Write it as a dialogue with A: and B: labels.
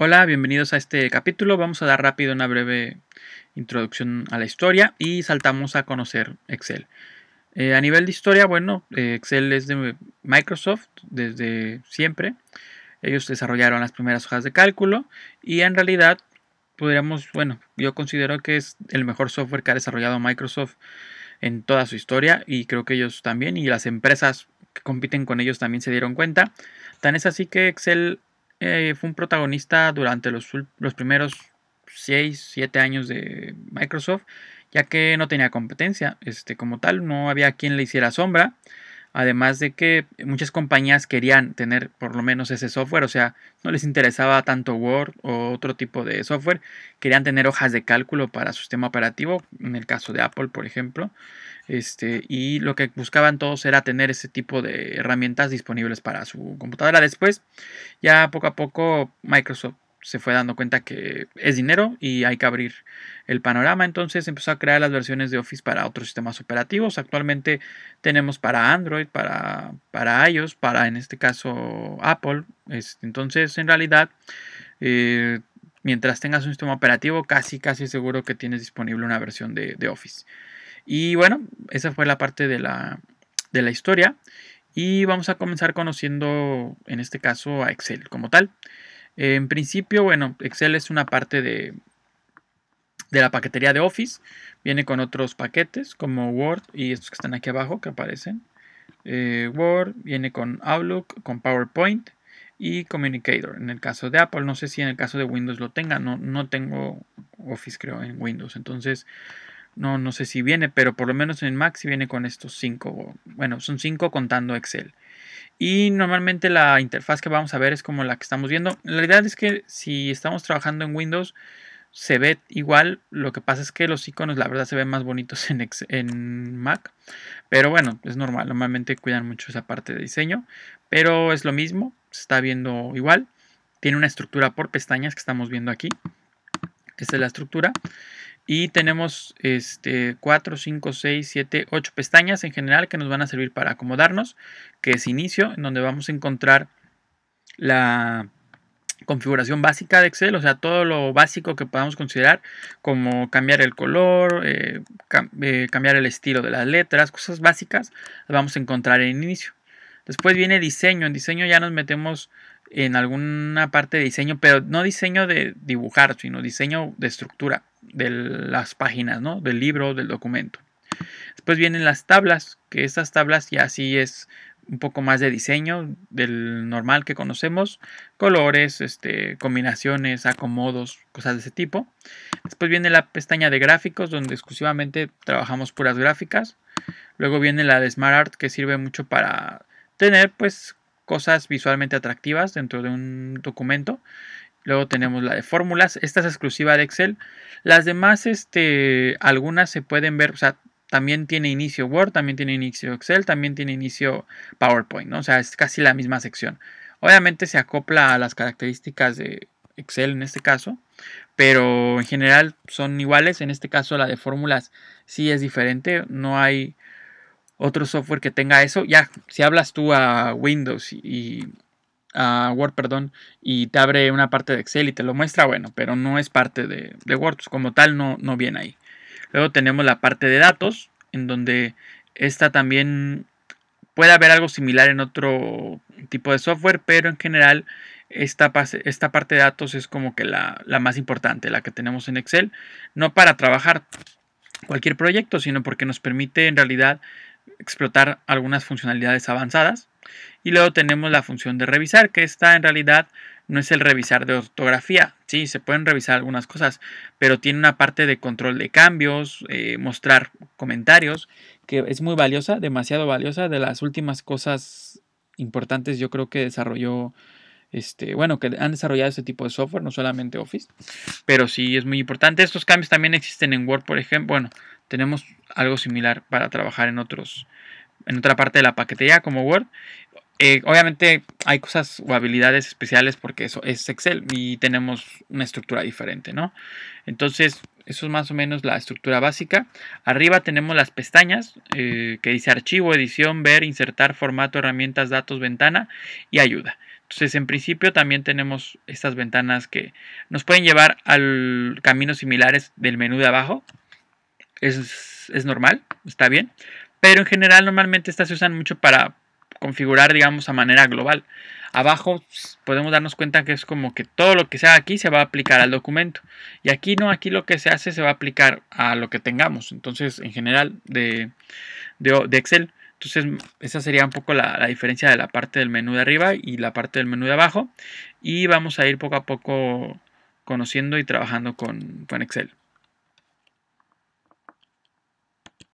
A: Hola, bienvenidos a este capítulo. Vamos a dar rápido una breve introducción a la historia y saltamos a conocer Excel. Eh, a nivel de historia, bueno, eh, Excel es de Microsoft desde siempre. Ellos desarrollaron las primeras hojas de cálculo y en realidad podríamos, bueno, yo considero que es el mejor software que ha desarrollado Microsoft en toda su historia y creo que ellos también y las empresas que compiten con ellos también se dieron cuenta. Tan es así que Excel eh, fue un protagonista durante los, primeros 6, 7 años de Microsoft, ya que no tenía competencia este, como tal, no había quien le hiciera sombra. Además de que muchas compañías querían tener por lo menos ese software, o sea, no les interesaba tanto Word o otro tipo de software, querían tener hojas de cálculo para su sistema operativo, en el caso de Apple, por ejemplo. Este, y lo que buscaban todos era tener ese tipo de herramientas disponibles para su computadora. Después, ya poco a poco Microsoft se fue dando cuenta que es dinero y hay que abrir el panorama. Entonces empezó a crear las versiones de Office para otros sistemas operativos. Actualmente tenemos para Android, para, para iOS, para en este caso Apple. Entonces en realidad, eh, mientras tengas un sistema operativo, casi, casi seguro que tienes disponible una versión de, de Office. Y bueno, esa fue la parte de la, de la historia. Y vamos a comenzar conociendo, en este caso, a Excel como tal. En principio, bueno, Excel es una parte de, de la paquetería de Office. Viene con otros paquetes como Word y estos que están aquí abajo que aparecen. Eh, Word viene con Outlook, con PowerPoint y Communicator. En el caso de Apple, no sé si en el caso de Windows lo tenga. No, no tengo Office creo en Windows. Entonces, no, no sé si viene, pero por lo menos en Mac sí viene con estos cinco. Bueno, son cinco contando Excel. Y normalmente la interfaz que vamos a ver es como la que estamos viendo. La realidad es que si estamos trabajando en Windows se ve igual. Lo que pasa es que los iconos la verdad se ven más bonitos en, en Mac. Pero bueno, es normal. Normalmente cuidan mucho esa parte de diseño. Pero es lo mismo. Se está viendo igual. Tiene una estructura por pestañas que estamos viendo aquí. Esta es la estructura. Y tenemos este, 4, 5, 6, 7, 8 pestañas en general que nos van a servir para acomodarnos, que es inicio, en donde vamos a encontrar la configuración básica de Excel, o sea, todo lo básico que podamos considerar, como cambiar el color, eh, eh, cambiar el estilo de las letras, cosas básicas, las vamos a encontrar en inicio. Después viene diseño, en diseño ya nos metemos en alguna parte de diseño, pero no diseño de dibujar, sino diseño de estructura de las páginas, ¿no? Del libro, del documento. Después vienen las tablas, que estas tablas ya sí es un poco más de diseño del normal que conocemos, colores, este, combinaciones, acomodos, cosas de ese tipo. Después viene la pestaña de gráficos, donde exclusivamente trabajamos puras gráficas. Luego viene la de Smart que sirve mucho para tener pues cosas visualmente atractivas dentro de un documento. Luego tenemos la de fórmulas. Esta es exclusiva de Excel. Las demás, este, algunas se pueden ver, o sea, también tiene inicio Word, también tiene inicio Excel, también tiene inicio PowerPoint, ¿no? O sea, es casi la misma sección. Obviamente se acopla a las características de Excel en este caso, pero en general son iguales. En este caso la de fórmulas sí es diferente, no hay otro software que tenga eso. Ya, si hablas tú a Windows y Word, perdón, y te abre una parte de Excel y te lo muestra, bueno, pero no es parte de, Word, pues, como tal no, no viene ahí. Luego tenemos la parte de datos, en donde esta también puede haber algo similar en otro tipo de software, pero en general esta, esta parte de datos es como que la, la más importante, la que tenemos en Excel, no para trabajar cualquier proyecto, sino porque nos permite en realidad explotar algunas funcionalidades avanzadas y luego tenemos la función de revisar, que esta en realidad no es el revisar de ortografía. Sí, se pueden revisar algunas cosas, pero tiene una parte de control de cambios, eh, mostrar comentarios, que es muy valiosa, demasiado valiosa, de las últimas cosas importantes yo creo que desarrolló este, bueno, que han desarrollado este tipo de software, no solamente Office, pero sí es muy importante. Estos cambios también existen en Word, por ejemplo. Bueno, tenemos algo similar para trabajar en otros en otra parte de la paquetería como Word. Eh, obviamente hay cosas o habilidades especiales porque eso es Excel y tenemos una estructura diferente, ¿no? Entonces, eso es más o menos la estructura básica. Arriba tenemos las pestañas eh, que dice archivo, edición, ver, insertar, formato, herramientas, datos, ventana y ayuda. Entonces, en principio también tenemos estas ventanas que nos pueden llevar al Camino similares del menú de abajo. Es es, normal, está bien, pero en general normalmente estas se usan mucho para configurar, digamos, a manera global. Abajo pues, podemos darnos cuenta que es como que todo lo que sea aquí se va a aplicar al documento. Y aquí no, aquí lo que se hace se va a aplicar a lo que tengamos. Entonces, en general, de, Excel. Entonces, esa sería un poco la, diferencia de la parte del menú de arriba y la parte del menú de abajo. Y vamos a ir poco a poco conociendo y trabajando con Excel.